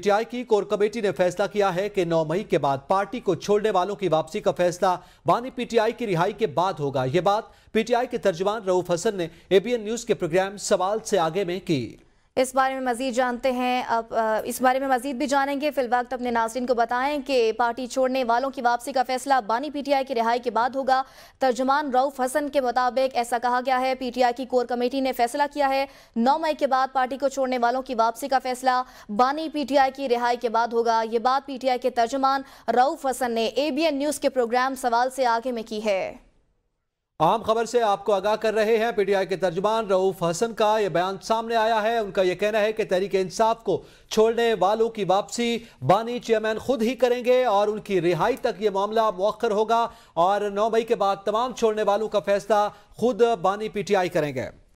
PTI की core committee ने फैसला किया है कि 9 मई के बाद पार्टी को छोड़ने वालों की वापसी का फैसला वानी पीटीआई की रिहाई के बाद होगा ये बात पीटीआई के तर्जमान रऊफ हसन ने एबीएन न्यूज के प्रोग्राम सवाल से आगे में की इस बारे में मजीद जानते हैं अब इस बारे में मजीद भी जानेंगे वक्त अपने नाजरन को बताएं कि पार्टी छोड़ने वालों की वापसी का फैसला बानी पीटीआई की रिहाई के बाद होगा तर्जमान रऊफ हसन के मुताबिक ऐसा कहा गया है पीटीआई की कोर कमेटी ने फैसला किया है नौ मई के बाद पार्टी को छोड़ने वालों की वापसी का फैसला बानी आई की रिहाई के बाद होगा ये बात आई के तर्जमान रऊफ हसन ने एन न्यूज़ के प्रोग्राम सवाल से आगे में की है आम खबर से आपको आगाह कर रहे हैं पीटीआई के तर्जमान रऊफ हसन का यह बयान सामने आया है उनका यह कहना है कि तहरीक इंसाफ को छोड़ने वालों की वापसी बानी चेयरमैन खुद ही करेंगे और उनकी रिहाई तक ये मामला मौखर होगा और नौ मई के बाद तमाम छोड़ने वालों का फैसला खुद बानी पीटीआई करेंगे